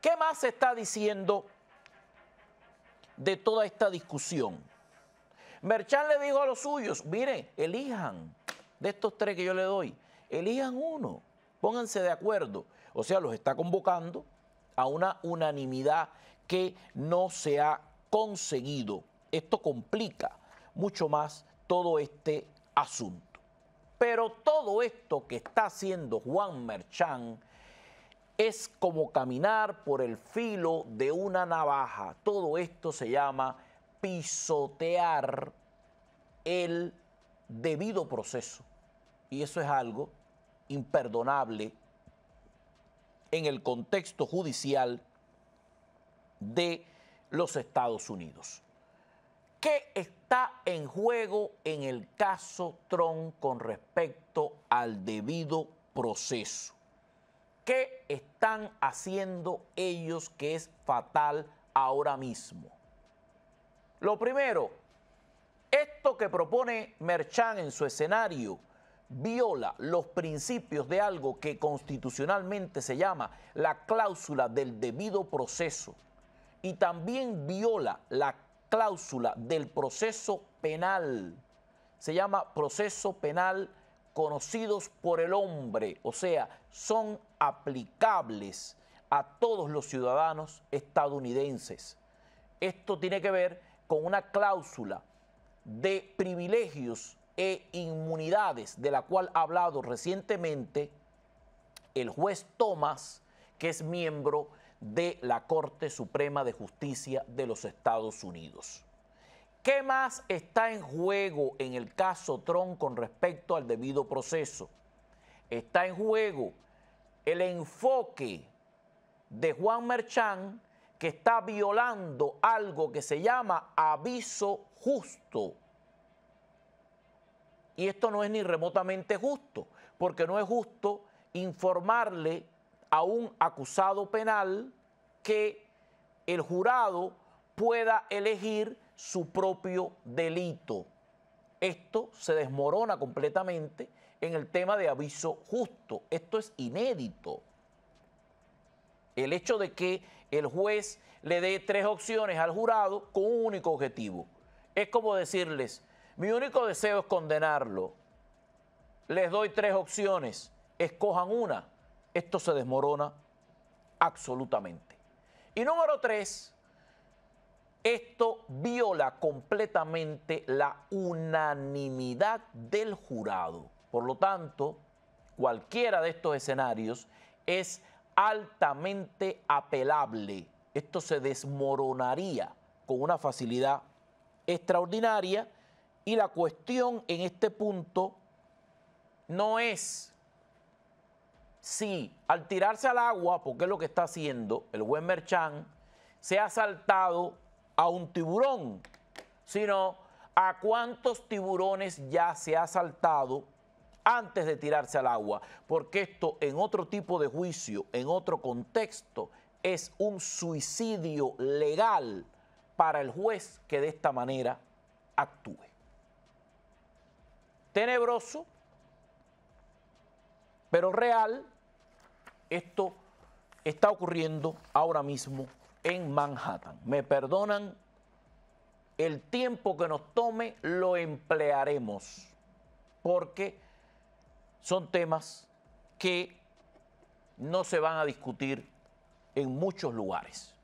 ¿Qué más se está diciendo de toda esta discusión? Merchan le dijo a los suyos, miren, elijan de estos tres que yo le doy, elijan uno, pónganse de acuerdo. O sea, los está convocando a una unanimidad que no se ha conseguido. Esto complica mucho más todo este asunto. Pero todo esto que está haciendo Juan Merchán es como caminar por el filo de una navaja. Todo esto se llama pisotear el debido proceso. Y eso es algo imperdonable en el contexto judicial de los Estados Unidos. ¿Qué está en juego en el caso Trump con respecto al debido proceso? ¿Qué están haciendo ellos que es fatal ahora mismo? Lo primero, esto que propone Merchan en su escenario viola los principios de algo que constitucionalmente se llama la cláusula del debido proceso y también viola la cláusula del proceso penal. Se llama proceso penal conocidos por el hombre, o sea, son aplicables a todos los ciudadanos estadounidenses. Esto tiene que ver con una cláusula de privilegios e inmunidades de la cual ha hablado recientemente el juez Thomas, que es miembro de la Corte Suprema de Justicia de los Estados Unidos. ¿Qué más está en juego en el caso Tron con respecto al debido proceso? Está en juego el enfoque de Juan Merchán que está violando algo que se llama aviso justo. Y esto no es ni remotamente justo, porque no es justo informarle a un acusado penal que el jurado pueda elegir su propio delito. Esto se desmorona completamente en el tema de aviso justo. Esto es inédito. El hecho de que el juez le dé tres opciones al jurado con un único objetivo. Es como decirles, mi único deseo es condenarlo. Les doy tres opciones, escojan una. Esto se desmorona absolutamente. Y número tres, esto viola completamente la unanimidad del jurado. Por lo tanto, cualquiera de estos escenarios es altamente apelable. Esto se desmoronaría con una facilidad extraordinaria y la cuestión en este punto no es si al tirarse al agua, porque es lo que está haciendo el buen Merchan, se ha saltado a un tiburón, sino a cuántos tiburones ya se ha saltado antes de tirarse al agua, porque esto en otro tipo de juicio, en otro contexto, es un suicidio legal para el juez que de esta manera actúe. Tenebroso, pero real, esto está ocurriendo ahora mismo en Manhattan. Me perdonan, el tiempo que nos tome lo emplearemos, porque son temas que no se van a discutir en muchos lugares.